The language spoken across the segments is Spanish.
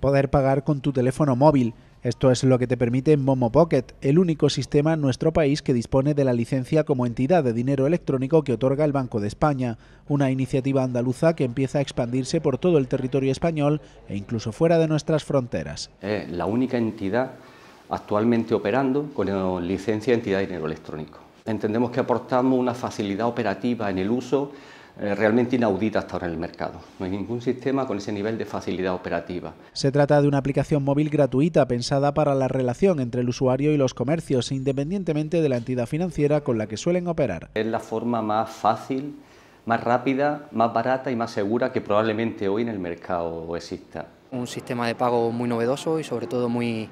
poder pagar con tu teléfono móvil. Esto es lo que te permite Momo Pocket, el único sistema en nuestro país que dispone de la licencia como entidad de dinero electrónico que otorga el Banco de España, una iniciativa andaluza que empieza a expandirse por todo el territorio español e incluso fuera de nuestras fronteras. Es la única entidad actualmente operando con licencia de entidad de dinero electrónico. Entendemos que aportamos una facilidad operativa en el uso eh, realmente inaudita hasta ahora en el mercado. No hay ningún sistema con ese nivel de facilidad operativa. Se trata de una aplicación móvil gratuita pensada para la relación entre el usuario y los comercios, independientemente de la entidad financiera con la que suelen operar. Es la forma más fácil, más rápida, más barata y más segura que probablemente hoy en el mercado exista. Un sistema de pago muy novedoso y sobre todo muy,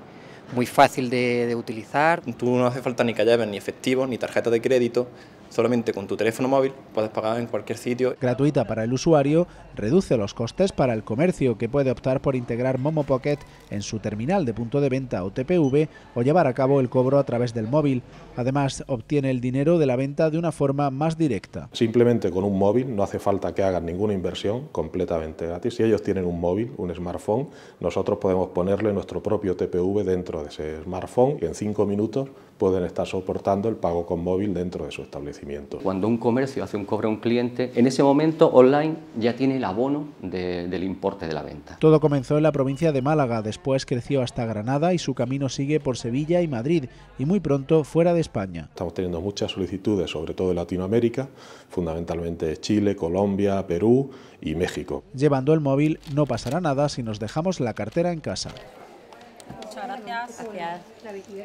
muy fácil de, utilizar. Tú no hace falta ni que ni efectivo, ni tarjeta de crédito, Solamente con tu teléfono móvil puedes pagar en cualquier sitio. Gratuita para el usuario, reduce los costes para el comercio que puede optar por integrar Momo Pocket en su terminal de punto de venta o TPV o llevar a cabo el cobro a través del móvil. Además, obtiene el dinero de la venta de una forma más directa. Simplemente con un móvil no hace falta que hagan ninguna inversión completamente gratis. Si ellos tienen un móvil, un smartphone, nosotros podemos ponerle nuestro propio TPV dentro de ese smartphone y en cinco minutos pueden estar soportando el pago con móvil dentro de su establecimiento. Cuando un comercio hace un cobro a un cliente, en ese momento online ya tiene el abono del importe de la venta. Todo comenzó en la provincia de Málaga, después creció hasta Granada y su camino sigue por Sevilla y Madrid y muy pronto fuera de España. Estamos teniendo muchas solicitudes, sobre todo de Latinoamérica, fundamentalmente Chile, Colombia, Perú y México. Llevando el móvil no pasará nada si nos dejamos la cartera en casa. Muchas gracias. gracias.